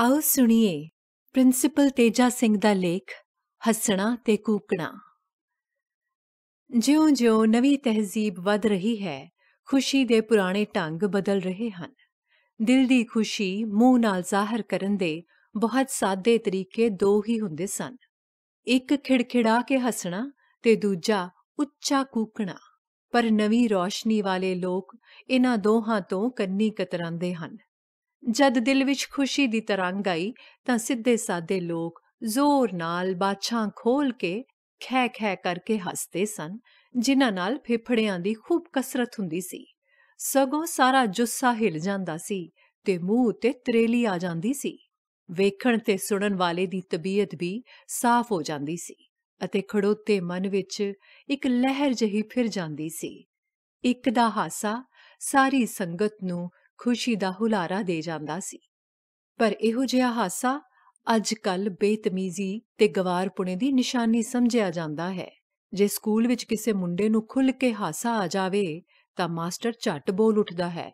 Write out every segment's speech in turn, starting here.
ਆਓ ਸੁਣੀਏ ਪ੍ਰਿੰਸੀਪਲ ਤੇਜਾ ਸਿੰਘ ਦਾ ਲੇਖ ਹੱਸਣਾ ਤੇ ਕੂਕਣਾ ਜਿਉਂ-ਜਿਉਂ ਨਵੀਂ ਤਹਿਜ਼ੀਬ ਵੱਧ ਰਹੀ ਹੈ ਖੁਸ਼ੀ ਦੇ ਪੁਰਾਣੇ ਢੰਗ ਬਦਲ ਰਹੇ ਹਨ ਦਿਲ ਦੀ ਖੁਸ਼ੀ ਮੂੰਹ ਨਾਲ ਜ਼ਾਹਰ ਕਰਨ ਦੇ ਬਹੁਤ ਸਾਦੇ ਤਰੀਕੇ ਦੋ ਹੀ ਹੁੰਦੇ ਸਨ ਇੱਕ ਖਿੜਖਿੜਾ ਕੇ ਹੱਸਣਾ ਤੇ ਦੂਜਾ ਉੱਚਾ ਕੂਕਣਾ ਪਰ ਨਵੀਂ ਰੋਸ਼ਨੀ ਵਾਲੇ ਲੋਕ ਇਹਨਾਂ ਦੋਹਾਂ ਤੋਂ ਕੰਨੀ ਕਤਰਾਂਦੇ ਹਨ ਜਦ ਦਿਲ ਵਿੱਚ ਖੁਸ਼ੀ ਦੀ ਤਰੰਗ ਆਈ ਤਾਂ ਸਿੱਧੇ ਸਾਦੇ ਲੋਕ ਜ਼ੋਰ ਨਾਲ ਬਾਛਾਂ ਖੋਲ ਕੇ ਖੈ ਖੈ ਕਰਕੇ ਹੱਸਦੇ ਸਨ ਜਿਨ੍ਹਾਂ ਨਾਲ ਫੇਫੜਿਆਂ ਦੀ ਖੂਬ ਕਸਰਤ ਹੁੰਦੀ ਸੀ ਸਗੋਂ ਸਾਰਾ ਜੁੱਸਾ ਹਿਲ ਜਾਂਦਾ ਸੀ ਤੇ ਮੂੰਹ ਤੇ ਤਰੇਲੀ ਆ ਜਾਂਦੀ ਸੀ ਵੇਖਣ ਤੇ ਸੁਣਨ ਵਾਲੇ ਦੀ ਤਬੀਅਤ ਵੀ ਸਾਫ਼ ਹੋ ਜਾਂਦੀ ਸੀ ਅਤੇ ਖੜੋਤੇ ਮਨ ਵਿੱਚ ਇੱਕ ਲਹਿਰ ਜਹੀ ਫਿਰ ਜਾਂਦੀ ਸੀ ਇੱਕ ਦਾ ਹਾਸਾ ਸਾਰੀ ਸੰਗਤ ਨੂੰ ਖੁਸ਼ੀ ਦਾ ਹੁਲਾਰਾ ਦੇ ਜਾਂਦਾ ਸੀ ਪਰ ਇਹੋ ਜਿਹਾ ਹਾਸਾ ਅੱਜ ਕੱਲ ਬੇਤਮੀਜ਼ੀ ਤੇ ਗਵਾਰਪੁਣੇ ਦੀ ਨਿਸ਼ਾਨੀ ਸਮਝਿਆ ਜਾਂਦਾ ਹੈ ਜੇ ਸਕੂਲ ਵਿੱਚ ਕਿਸੇ ਮੁੰਡੇ ਨੂੰ ਖੁੱਲ ਕੇ ਹਾਸਾ ਆ ਜਾਵੇ ਤਾਂ ਮਾਸਟਰ ਝੱਟ ਬੋਲ ਉੱਠਦਾ ਹੈ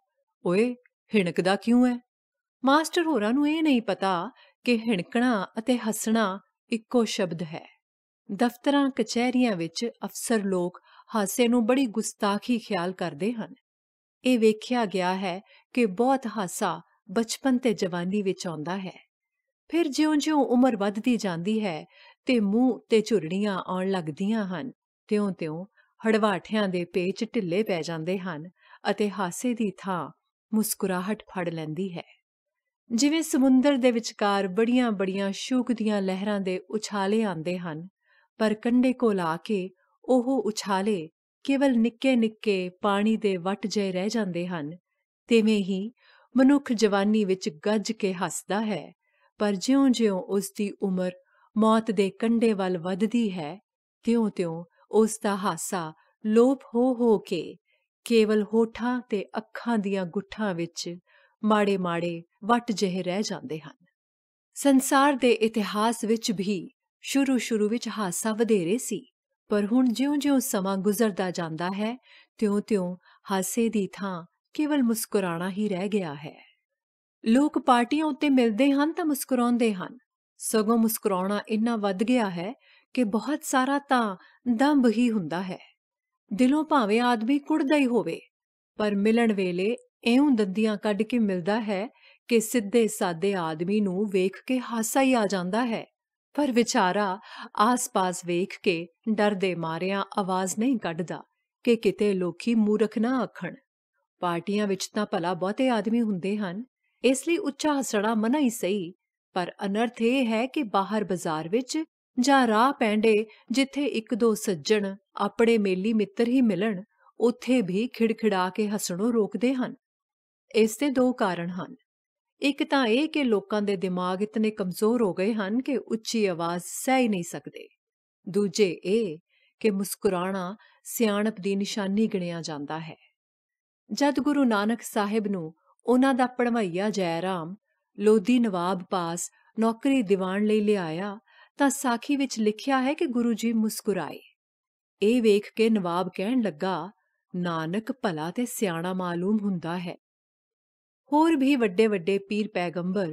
ਓਏ ਹਿਣਕਦਾ ਕਿਉਂ ਹੈ ਮਾਸਟਰ ਹੋਰਾਂ ਨੂੰ ਇਹ ਨਹੀਂ ਪਤਾ ਕਿ ਹਿਣਕਣਾ ਅਤੇ ਹੱਸਣਾ ਇੱਕੋ ਸ਼ਬਦ ਹੈ ਦਫ਼ਤਰਾਂ ਕਚਹਿਰੀਆਂ ਵਿੱਚ ਅਫਸਰ ਲੋਕ ਹਾਸੇ ਨੂੰ ਬੜੀ ਗੁਸਤਾਖੀ ਖਿਆਲ ਕਰਦੇ ਹਨ ਇਹ ਵੇਖਿਆ ਗਿਆ ਹੈ ਕਿ ਬਹੁਤ ਹਾਸਾ ਬਚਪਨ ਤੇ ਜਵਾਨੀ ਵਿੱਚ ਆਉਂਦਾ ਹੈ ਫਿਰ ਜਿਉਂ-ਜਿਉਂ ਉਮਰ ਵੱਧਦੀ ਜਾਂਦੀ ਹੈ ਤੇ ਮੂੰਹ ਤੇ ਝੁਰੜੀਆਂ ਆਉਣ ਲੱਗਦੀਆਂ ਹਨ ਤਿਉਂ-ਤਿਉਂ ਹੜਵਾਠਿਆਂ ਦੇ ਪੇਚ ਢਿੱਲੇ ਪੈ ਜਾਂਦੇ ਹਨ ਅਤੇ ਹਾਸੇ ਦੀ ਥਾਂ ਮੁਸਕਰਾਹਟ ਫੜ ਲੈਂਦੀ ਹੈ ਜਿਵੇਂ ਸਮੁੰਦਰ ਦੇ ਵਿਚਕਾਰ ਬੜੀਆਂ-ਬੜੀਆਂ ਸ਼ੂਕਦੀਆਂ ਲਹਿਰਾਂ ਦੇ ਉਛਾਲੇ ਆਉਂਦੇ ਹਨ ਪਰ ਕੰਢੇ ਕੋਲ ਆ ਕੇ ਉਹ ਉਛਾਲੇ ਕੇਵਲ ਨਿੱਕੇ-ਨਿੱਕੇ ਪਾਣੀ ਦੇ ਵਟ ਜੇ ਰਹਿ ਜਾਂਦੇ ਹਨ ਤਿਵੇਂ ਹੀ ਮਨੁੱਖ ਜਵਾਨੀ ਵਿੱਚ ਗੱਜ ਕੇ ਹੱਸਦਾ ਹੈ ਪਰ ਜਿਉਂ-ਜਿਉਂ ਉਸ ਦੀ ਉਮਰ ਮੌਤ ਦੇ ਕੰਢੇ ਵੱਲ ਵੱਧਦੀ ਹੈ ਤਿਉਂ-ਤਿਉਂ ਉਸ ਦਾ ਹਾਸਾ ਲੋਪ ਹੋ-ਹੋ ਕੇ ਕੇਵਲ ਹੋਠਾਂ ਤੇ ਅੱਖਾਂ ਦੀਆਂ ਗੁੱਠਾਂ ਵਿੱਚ ਮਾੜੇ-ਮਾੜੇ ਵਟ ਜਿਹੇ ਰਹਿ ਜਾਂਦੇ ਹਨ ਸੰਸਾਰ ਦੇ ਇਤਿਹਾਸ ਵਿੱਚ ਵੀ ਸ਼ੁਰੂ-ਸ਼ੁਰੂ ਵਿੱਚ ਹਾਸਾ ਵਧੇਰੇ ਸੀ ਪਰ ਹੁਣ ਜਿਉਂ-ਜਿਉਂ ਸਮਾਂ ਗੁਜ਼ਰਦਾ ਜਾਂਦਾ ਹੈ ਤਿਉਂ-ਤਿਉਂ ਹਾਸੇ ਦੀ ਥਾਂ ਕੇਵਲ ਮੁਸਕਰਾਣਾ ਹੀ ਰਹਿ ਗਿਆ ਹੈ ਲੋਕ ਪਾਰਟੀਆਂ ਉੱਤੇ ਮਿਲਦੇ ਹਨ ਤਾਂ ਮੁਸਕਰਾਉਂਦੇ ਹਨ ਸਗੋਂ ਮੁਸਕਰਾਉਣਾ ਇੰਨਾ ਵੱਧ ਗਿਆ ਹੈ ਕਿ ਬਹੁਤ ਸਾਰਾ ਤਾਂ ਦੰਭ ਹੀ ਹੁੰਦਾ ਹੈ ਦਿਲੋਂ ਭਾਵੇਂ ਆਦਮੀ ਕੁੜਦਾ ਹੀ ਹੋਵੇ ਪਰ ਮਿਲਣ ਵੇਲੇ ਐਉਂ ਦੰਦੀਆਂ ਕੱਢ ਕੇ ਮਿਲਦਾ ਹੈ ਕਿ ਸਿੱਧੇ ਸਾਦੇ ਆਦਮੀ ਨੂੰ ਵੇਖ ਕੇ ਹਾਸਾ ਹੀ ਆ ਜਾਂਦਾ ਹੈ ਪਰ ਵਿਚਾਰਾ ਆਸ-ਪਾਸ ਵੇਖ ਕੇ ਡਰ ਦੇ ਮਾਰਿਆਂ ਆਵਾਜ਼ ਨਹੀਂ ਕੱਢਦਾ ਕਿ ਕਿਤੇ ਲੋਕੀ ਮੂਰਖ ਨਾ ਆਖਣ ਪਾਰਟੀਆਂ ਵਿੱਚ ਤਾਂ ਭਲਾ ਬਹੁਤੇ ਆਦਮੀ ਹੁੰਦੇ ਹਨ ਇਸ ਲਈ ਉੱਚਾ ਹਸੜਾ ਮਨਾ ਹੀ ਸਹੀ ਪਰ ਅਨਰਥ ਇਹ ਹੈ ਕਿ ਬਾਹਰ ਬਾਜ਼ਾਰ ਵਿੱਚ ਜਾਂ ਰਾਹ ਪੈਂਡੇ ਜਿੱਥੇ ਇੱਕ ਦੋ ਸੱਜਣ ਆਪਣੇ ਮੇਲੀ ਮਿੱਤਰ ਹੀ ਮਿਲਣ ਉੱਥੇ ਵੀ ਖਿੜਖਿੜਾ ਕੇ ਹੱਸਣੋਂ ਰੋਕਦੇ ਹਨ ਇਸ ਦੇ ਦੋ ਕਾਰਨ ਹਨ ਇੱਕ ਤਾਂ ਇਹ ਕਿ ਲੋਕਾਂ ਦੇ ਦਿਮਾਗ ਇਤਨੇ ਕਮਜ਼ੋਰ ਹੋ ਗਏ ਹਨ ਕਿ ਉੱਚੀ ਆਵਾਜ਼ ਸਹਿ ਹੀ ਨਹੀਂ ਸਕਦੇ ਦੂਜੇ ਇਹ ਕਿ ਮੁਸਕਰਾਣਾ ਸਿਆਣਪ ਦੀ ਨਿਸ਼ਾਨੀ ਗਿਣਿਆ ਜਾਂਦਾ ਹੈ ਜਦ ਗੁਰੂ ਨਾਨਕ ਸਾਹਿਬ ਨੂੰ ਉਹਨਾਂ ਦਾ ਜੈ ਜੈਰਾਮ ਲੋਧੀ ਨਵਾਬ ਪਾਸ ਨੌਕਰੀ ਦੀਵਾਨ ਲਈ ਲਿਆਇਆ ਤਾਂ ਸਾਖੀ ਵਿੱਚ ਲਿਖਿਆ ਹੈ ਕਿ ਗੁਰੂ ਜੀ ਮੁਸਕਰਾਏ ਇਹ ਵੇਖ ਕੇ ਨਵਾਬ ਕਹਿਣ ਲੱਗਾ ਨਾਨਕ ਭਲਾ ਤੇ ਸਿਆਣਾ ਮਾਲੂਮ ਹੁੰਦਾ ਹੈ ਹੋਰ ਵੀ ਵੱਡੇ ਵੱਡੇ ਪੀਰ ਪੈਗੰਬਰ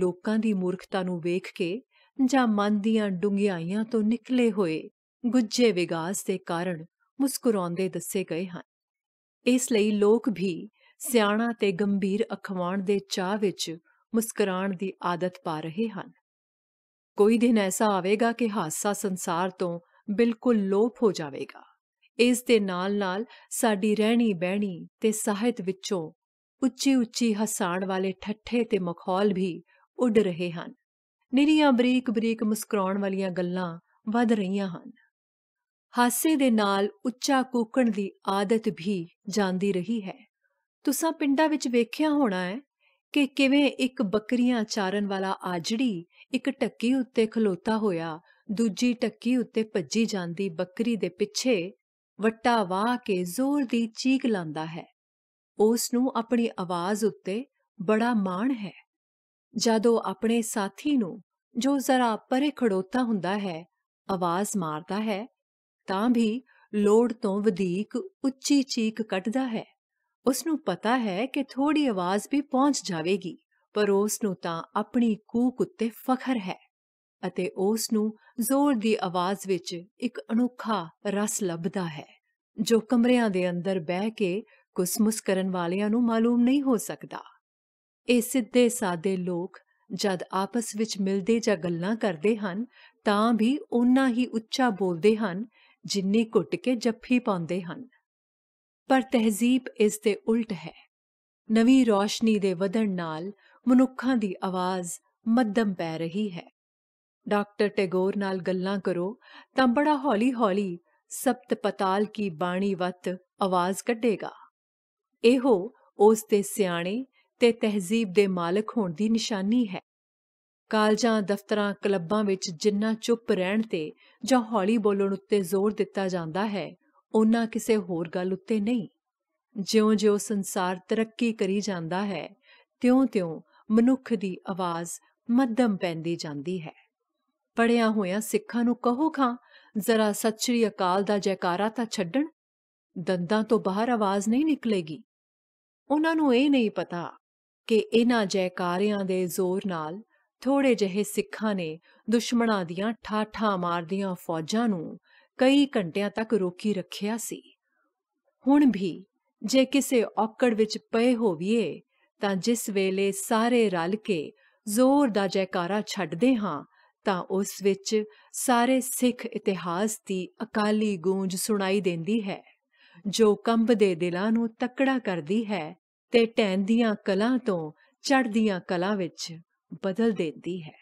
ਲੋਕਾਂ ਦੀ ਮੂਰਖਤਾ ਨੂੰ ਵੇਖ ਕੇ ਜਾਂ ਮਨ ਦੀਆਂ ਡੁੰਗਿਆਈਆਂ ਤੋਂ ਨਿਕਲੇ ਹੋਏ ਗੁੱਝੇ ਵਿਗਾਸ ਦੇ ਕਾਰਨ ਮੁਸਕਰਾਉਂਦੇ ਦੱਸੇ ਗਏ ਹਨ ਇਸ ਲਈ ਲੋਕ ਵੀ ਸਿਆਣਾ ਤੇ ਗੰਭੀਰ ਅਖਵਾਣ ਦੇ ਚਾਹ ਵਿੱਚ ਮੁਸਕਰਾਣ ਦੀ ਆਦਤ ਪਾ ਰਹੇ ਹਨ ਕੋਈ ਦਿਨ ਐਸਾ ਆਵੇਗਾ ਕਿ ਹਾਸਾ ਸੰਸਾਰ ਤੋਂ ਬਿਲਕੁਲ ਲੋਪ ਹੋ ਜਾਵੇਗਾ ਇਸ ਦੇ ਨਾਲ-ਨਾਲ ਸਾਡੀ ਰਹਿਣੀ ਬਹਿਣੀ ਤੇ ਸਾਹਿਤ ਵਿੱਚੋਂ ਉੱਚੀ-ਉੱਚੀ ਹਸਾਣ ਵਾਲੇ ਠੱਠੇ ਤੇ ਮਖੌਲ ਵੀ ਉੱਡ ਰਹੇ ਹਨ ਨਿਰੀਆਂ ਬਰੀਕ-ਬਰੀਕ ਮੁਸਕਰਾਉਣ ਵਾਲੀਆਂ ਗੱਲਾਂ ਵੱਧ ਰਹੀਆਂ ਹਨ ਹਾਸੇ ਦੇ ਨਾਲ ਉੱਚਾ ਕੂਕਣ ਦੀ ਆਦਤ ਵੀ ਜਾਂਦੀ ਰਹੀ ਹੈ ਤੁਸੀਂ ਪਿੰਡਾਂ ਵਿੱਚ ਵੇਖਿਆ ਹੋਣਾ ਹੈ ਕਿ ਕਿਵੇਂ ਇੱਕ ਬੱਕਰੀਆਂ ਚਾਰਨ ਵਾਲਾ ਆਜੜੀ ਇੱਕ ਟੱਕੀ ਉੱਤੇ ਖਲੋਤਾ ਹੋਇਆ ਦੂਜੀ ਟੱਕੀ ਉੱਤੇ ਭੱਜੀ ਜਾਂਦੀ ਬੱਕਰੀ ਦੇ ਪਿੱਛੇ ਵੱਟਾ ਵਾਹ ਕੇ ਜ਼ੋਰ ਦੀ ਚੀਕ ਲਾਂਦਾ ਹੈ ਉਸ ਨੂੰ ਆਪਣੀ ਆਵਾਜ਼ ਉੱਤੇ ਬੜਾ ਮਾਣ ਹੈ ਜਦੋਂ ਆਪਣੇ ਸਾਥੀ ਨੂੰ ਜੋ ਜ਼ਰਾ ਪਰੇ ਖੜੋਤਾ ਹੁੰਦਾ ਹੈ ਆਵਾਜ਼ ਮਾਰਦਾ ਹੈ ਤਾਂ ਵੀ ਲੋੜ ਤੋਂ ਵਧੇਕ ਉੱਚੀ ਚੀਕ ਕੱਢਦਾ ਹੈ ਉਸ ਨੂੰ ਪਤਾ ਹੈ ਕਿ ਥੋੜੀ ਆਵਾਜ਼ ਵੀ ਪਹੁੰਚ ਜਾਵੇਗੀ ਪਰ ਉਸ ਨੂੰ ਤਾਂ ਆਪਣੀ ਕੂਕ ਉੱਤੇ ਫਖਰ ਹੈ ਅਤੇ ਉਸ ਨੂੰ ਜ਼ੋਰ ਦੀ ਆਵਾਜ਼ ਵਿੱਚ ਇੱਕ ਅਨੋਖਾ ਰਸ ਲੱਭਦਾ ਹੈ ਜੋ ਕਮਰਿਆਂ ਦੇ ਅੰਦਰ ਬਹਿ ਕੇ ਕੁਸਮਸ ਕਰਨ ਵਾਲਿਆਂ ਨੂੰ ਮਾਲੂਮ ਨਹੀਂ ਹੋ ਸਕਦਾ ਇਹ ਸਿੱਧੇ ਸਾਦੇ ਲੋਕ ਜਦ ਆਪਸ ਵਿੱਚ ਮਿਲਦੇ ਜਾਂ ਗੱਲਾਂ ਕਰਦੇ ਹਨ ਤਾਂ ਵੀ ਉਨਾ ਹੀ ਉੱਚਾ ਬੋਲਦੇ ਹਨ ਜਿੰਨੀ ਘੁੱਟ ਕੇ ਜੱਫੀ ਪਾਉਂਦੇ ਹਨ ਪਰ ਤਹਿਜ਼ੀਬ ਇਸ ਦੇ ਉਲਟ ਹੈ ਨਵੀਂ ਰੋਸ਼ਨੀ ਦੇ ਵਧਣ ਨਾਲ ਮਨੁੱਖਾਂ ਦੀ ਆਵਾਜ਼ ਮੱਧਮ ਪੈ ਰਹੀ ਹੈ ਡਾਕਟਰ ਟੈਗੋਰ ਨਾਲ ਗੱਲਾਂ ਕਰੋ ਤਾਂ ਬੜਾ ਹੌਲੀ-ਹੌਲੀ ਸਪਤ ਪਤਾਲ ਕੀ ਬਾਣੀ ਵਤ ਆਵਾਜ਼ ਕੱਢੇਗਾ ਇਹੋ ਉਸ ਦੇ ਸਿਆਣੇ ਤੇ ਤਹਿਜ਼ੀਬ ਦੇ ਮਾਲਕ ਹੋਣ ਦੀ ਨਿਸ਼ਾਨੀ ਹੈ ਕਾਲਜਾਂ ਦਫ਼ਤਰਾਂ ਕਲੱਬਾਂ ਵਿੱਚ ਜਿੰਨਾ ਚੁੱਪ ਰਹਿਣ ਤੇ ਜਾਂ ਹੌਲੀ ਬੋਲਣ ਉੱਤੇ ਜ਼ੋਰ ਦਿੱਤਾ ਜਾਂਦਾ ਹੈ ਉਹਨਾਂ ਕਿਸੇ ਹੋਰ ਗੱਲ ਉੱਤੇ ਨਹੀਂ ਜਿਉਂ-ਜਿਉਂ ਸੰਸਾਰ ਤਰੱਕੀ ਕਰੀ ਜਾਂਦਾ ਹੈ ਤਿਉਂ-ਤਿਉਂ ਮਨੁੱਖ ਦੀ ਆਵਾਜ਼ ਮੱਧਮ ਪੈਂਦੀ ਜਾਂਦੀ ਹੈ ਪੜਿਆ ਹੋਇਆ ਸਿੱਖਾਂ ਨੂੰ ਕਹੋ ਖਾਂ ਜ਼ਰਾ ਸੱਚੀ ਅਕਾਲ ਦਾ ਜੈਕਾਰਾ ਤਾਂ ਛੱਡਣ ਦੰਦਾਂ ਤੋਂ ਬਾਹਰ ਆਵਾਜ਼ ਨਹੀਂ ਨਿਕਲੇਗੀ ਉਹਨਾਂ ਨੂੰ ਇਹ ਨਹੀਂ ਪਤਾ ਕਿ ਇਹਨਾਂ ਜੈਕਾਰਿਆਂ ਦੇ ਜ਼ੋਰ ਨਾਲ ਥੋੜੇ ਜਿਹੇ ਸਿੱਖਾਂ ਨੇ ਦੁਸ਼ਮਣਾਂ ਦੀਆਂ ਠਾਠਾਂ ਮਾਰਦੀਆਂ ਫੌਜਾਂ ਨੂੰ ਕਈ ਘੰਟਿਆਂ ਤੱਕ ਰੋਕੀ ਰੱਖਿਆ ਸੀ ਹੁਣ ਵੀ ਜੇ ਕਿਸੇ ਔਕੜ ਵਿੱਚ ਪਏ ਹੋਵੀਏ ਤਾਂ ਜਿਸ ਵੇਲੇ ਸਾਰੇ ਰਲ ਕੇ ਜ਼ੋਰ ਦਾ ਜੈਕਾਰਾ ਛੱਡਦੇ ਹਾਂ ਤਾਂ ਉਸ ਵਿੱਚ ਸਾਰੇ ਸਿੱਖ ਇਤਿਹਾਸ ਦੀ ਅਕਾਲੀ ਗੂੰਜ ਸੁਣਾਈ ਦਿੰਦੀ ਹੈ ਜੋ ਕੰਬਦੇ ਦਿਲਾਂ ਨੂੰ ਤਕੜਾ ਕਰਦੀ ਹੈ ਤੇ ਟੈਂਦੀਆਂ ਕਲਾਂ ਤੋਂ ਚੜਦੀਆਂ ਕਲਾਂ ਵਿੱਚ ਬਦਲ ਦਿੰਦੀ ਹੈ